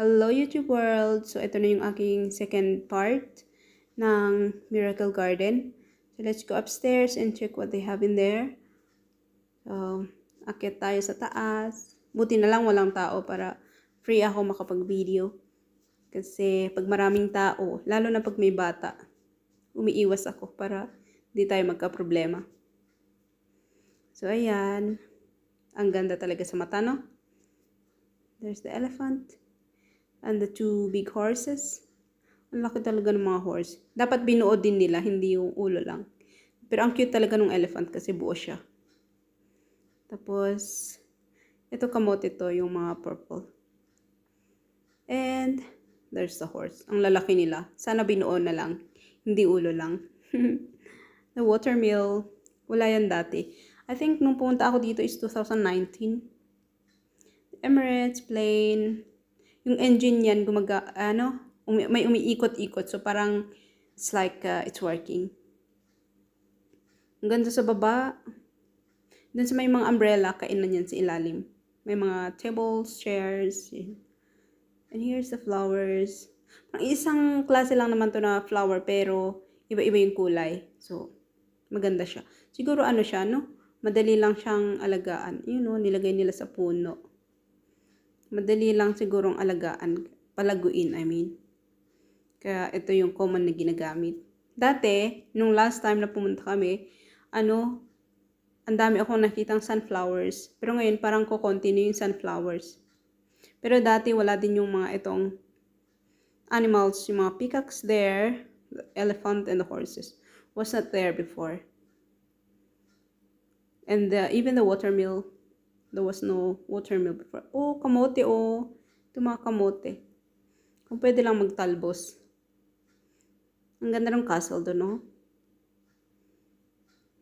Hello YouTube world! So ito na yung aking second part ng Miracle Garden. So let's go upstairs and check what they have in there. So akit tayo sa taas. Buti na lang walang tao para free ako makapag-video. Kasi pag maraming tao, lalo na pag may bata, umiiwas ako para hindi tayo magka-problema. So ayan, ang ganda talaga sa mata no? There's the elephant and the two big horses. Ang laki talaga ng mga horse. Dapat binuo din nila, hindi yung ulo lang. Pero ang cute talaga ng elephant kasi buo siya. Tapos, ito kamote ito, yung mga purple. And, there's the horse. Ang lalaki nila. Sana binuo na lang. Hindi ulo lang. the watermill, wala yan dati. I think nung pumunta ako dito is 2019. Emirates, plane, yung engine niyan gumaga, ano, umi, may umiikot-ikot. So, parang, it's like, uh, it's working. Ang ganda sa baba. Doon sa may mga umbrella, kainan yan sa ilalim. May mga tables, chairs. And here's the flowers. Parang isang klase lang naman to na flower, pero iba-iba yung kulay. So, maganda siya. Siguro ano siya, no? Madali lang siyang alagaan. Yun, no? Nilagay nila sa puno madali lang sigurong alagaan, palaguin, I mean. Kaya ito yung common na ginagamit. Dati, nung last time na pumunta kami, ano, ang dami akong nakitang sunflowers. Pero ngayon, parang kukonti na yung sunflowers. Pero dati, wala din yung mga itong animals, yung mga peacocks there, the elephant and the horses. Was not there before. And the, even the watermill There was no watermill before. Oh, kamote oh. Ito mga kamote. Kung pwede lang magtalbos. Ang ganda ng castle doon, no?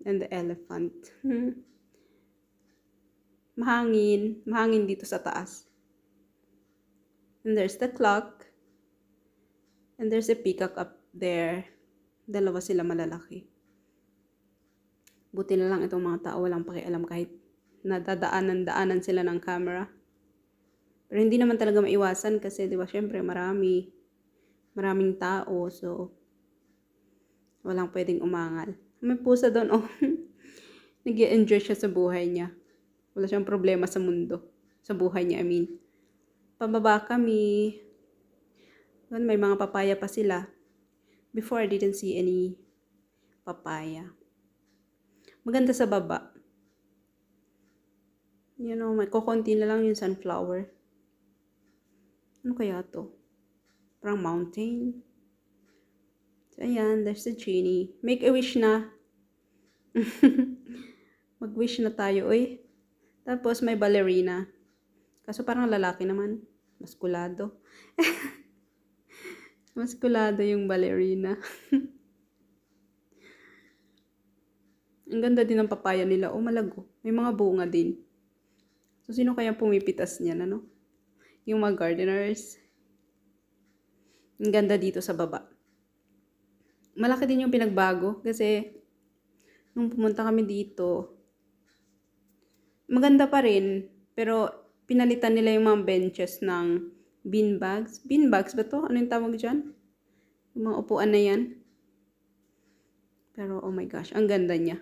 And the elephant. mahangin. Mahangin dito sa taas. And there's the clock. And there's a peacock up there. Dalawa sila malalaki. Buti na lang itong mga tao walang pakialam kahit nadadaanan-daanan sila ng camera. Pero hindi naman talaga maiwasan kasi 'di ba syempre marami maraming tao so walang pwedeng umangal. May pusa doon oh. Nag-enjoy siya sa buhay niya. Wala siyang problema sa mundo. Sa buhay niya, I mean. Pababa kami. Doon may mga papaya pa sila. Before, I didn't see any papaya. Maganda sa baba. You know, may kukunti na lang yung sunflower. Ano kaya to? Parang mountain. So, ayan. There's the genie. Make a wish na. Mag-wish na tayo, oy. Tapos, may ballerina. Kaso parang lalaki naman. Maskulado. Maskulado yung ballerina. Ang ganda din ng papaya nila. O, oh, malago. May mga bunga din. So, sino kaya pumipitas niyan, ano? Yung mga gardeners. Ang ganda dito sa baba. Malaki din yung pinagbago kasi nung pumunta kami dito, maganda pa rin, pero pinalitan nila yung mga benches ng beanbags. Beanbags ba to? Ano yung tawag dyan? Yung mga upuan na yan. Pero oh my gosh, ang ganda niya.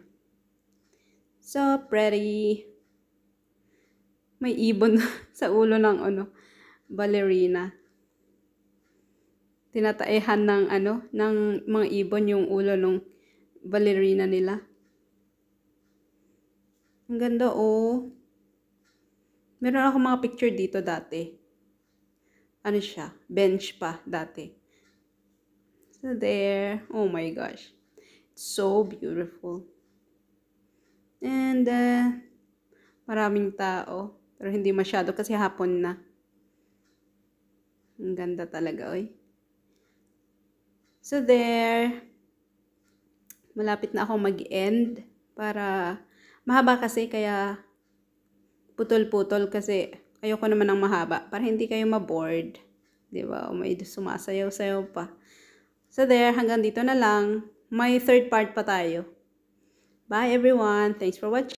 So pretty may ibon sa ulo ng ano, ballerina. Tinataehan ng ano, ng mga ibon yung ulo ng ballerina nila. Ang ganda oh. Meron ako mga picture dito dati. Ano siya? Bench pa dati. So there. Oh my gosh. so beautiful. And uh, maraming tao. Pero hindi masyado kasi hapon na. Ang ganda talaga, oy. So there. Malapit na ako mag-end para mahaba kasi kaya putol-putol kasi ayoko naman ng mahaba para hindi kayo ma-bored. 'Di ba? O may sumasayaw-sayaw pa. So there, hanggang dito na lang. May third part pa tayo. Bye everyone. Thanks for watching.